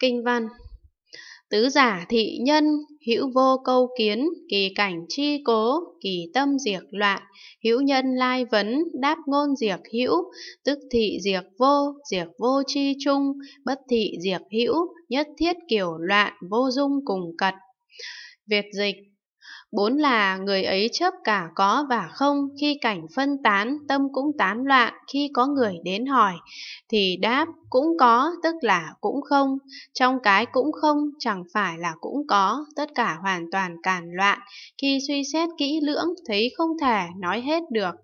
Kinh văn Tứ giả thị nhân, hữu vô câu kiến, kỳ cảnh chi cố, kỳ tâm diệt loạn hữu nhân lai vấn, đáp ngôn diệt hữu, tức thị diệt vô, diệt vô chi chung, bất thị diệt hữu, nhất thiết kiểu loạn, vô dung cùng cật. Việt dịch bốn là người ấy chấp cả có và không khi cảnh phân tán tâm cũng tán loạn khi có người đến hỏi thì đáp cũng có tức là cũng không trong cái cũng không chẳng phải là cũng có tất cả hoàn toàn càn loạn khi suy xét kỹ lưỡng thấy không thể nói hết được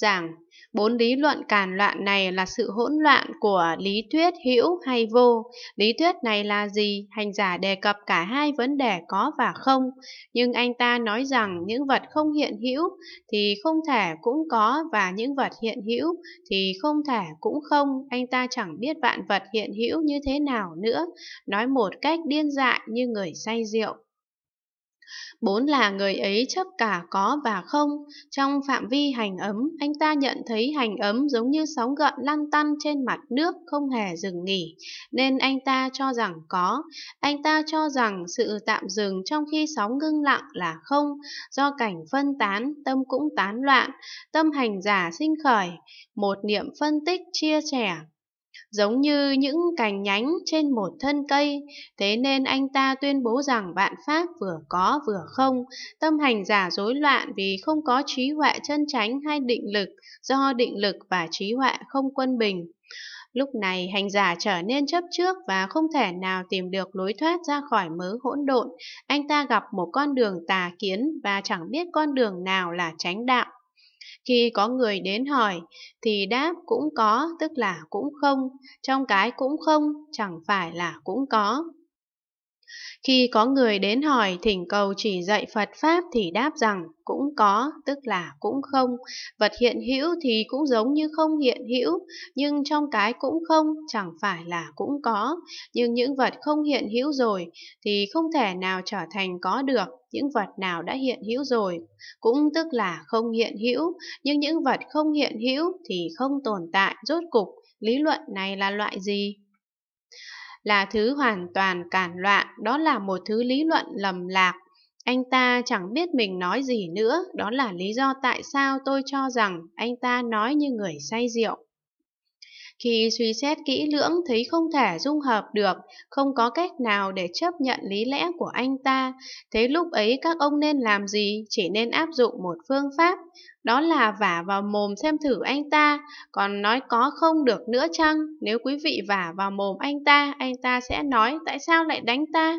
giảng bốn lý luận càn loạn này là sự hỗn loạn của lý thuyết hữu hay vô lý thuyết này là gì hành giả đề cập cả hai vấn đề có và không nhưng anh ta nói rằng những vật không hiện hữu thì không thể cũng có và những vật hiện hữu thì không thể cũng không anh ta chẳng biết vạn vật hiện hữu như thế nào nữa nói một cách điên dại như người say rượu Bốn là người ấy chấp cả có và không, trong phạm vi hành ấm, anh ta nhận thấy hành ấm giống như sóng gợn lăn tăn trên mặt nước không hề dừng nghỉ, nên anh ta cho rằng có. Anh ta cho rằng sự tạm dừng trong khi sóng ngưng lặng là không, do cảnh phân tán, tâm cũng tán loạn, tâm hành giả sinh khởi, một niệm phân tích chia sẻ giống như những cành nhánh trên một thân cây. Thế nên anh ta tuyên bố rằng vạn pháp vừa có vừa không, tâm hành giả rối loạn vì không có trí huệ chân chánh hay định lực, do định lực và trí huệ không quân bình. Lúc này hành giả trở nên chấp trước và không thể nào tìm được lối thoát ra khỏi mớ hỗn độn. Anh ta gặp một con đường tà kiến và chẳng biết con đường nào là tránh đạo. Khi có người đến hỏi thì đáp cũng có tức là cũng không, trong cái cũng không chẳng phải là cũng có. Khi có người đến hỏi thỉnh cầu chỉ dạy Phật Pháp thì đáp rằng cũng có, tức là cũng không. Vật hiện hữu thì cũng giống như không hiện hữu, nhưng trong cái cũng không chẳng phải là cũng có. Nhưng những vật không hiện hữu rồi thì không thể nào trở thành có được những vật nào đã hiện hữu rồi, cũng tức là không hiện hữu, nhưng những vật không hiện hữu thì không tồn tại rốt cục, lý luận này là loại gì? là thứ hoàn toàn cản loạn, đó là một thứ lý luận lầm lạc. Anh ta chẳng biết mình nói gì nữa, đó là lý do tại sao tôi cho rằng anh ta nói như người say rượu. Khi suy xét kỹ lưỡng thấy không thể dung hợp được, không có cách nào để chấp nhận lý lẽ của anh ta, thế lúc ấy các ông nên làm gì chỉ nên áp dụng một phương pháp, đó là vả vào mồm xem thử anh ta, còn nói có không được nữa chăng, nếu quý vị vả vào mồm anh ta, anh ta sẽ nói tại sao lại đánh ta.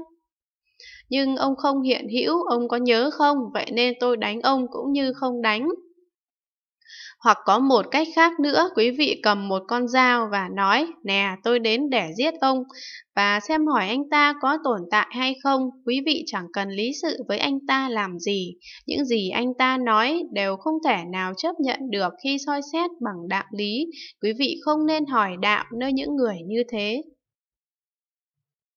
Nhưng ông không hiện hữu, ông có nhớ không, vậy nên tôi đánh ông cũng như không đánh. Hoặc có một cách khác nữa, quý vị cầm một con dao và nói, nè, tôi đến để giết ông, và xem hỏi anh ta có tồn tại hay không, quý vị chẳng cần lý sự với anh ta làm gì. Những gì anh ta nói đều không thể nào chấp nhận được khi soi xét bằng đạo lý, quý vị không nên hỏi đạo nơi những người như thế.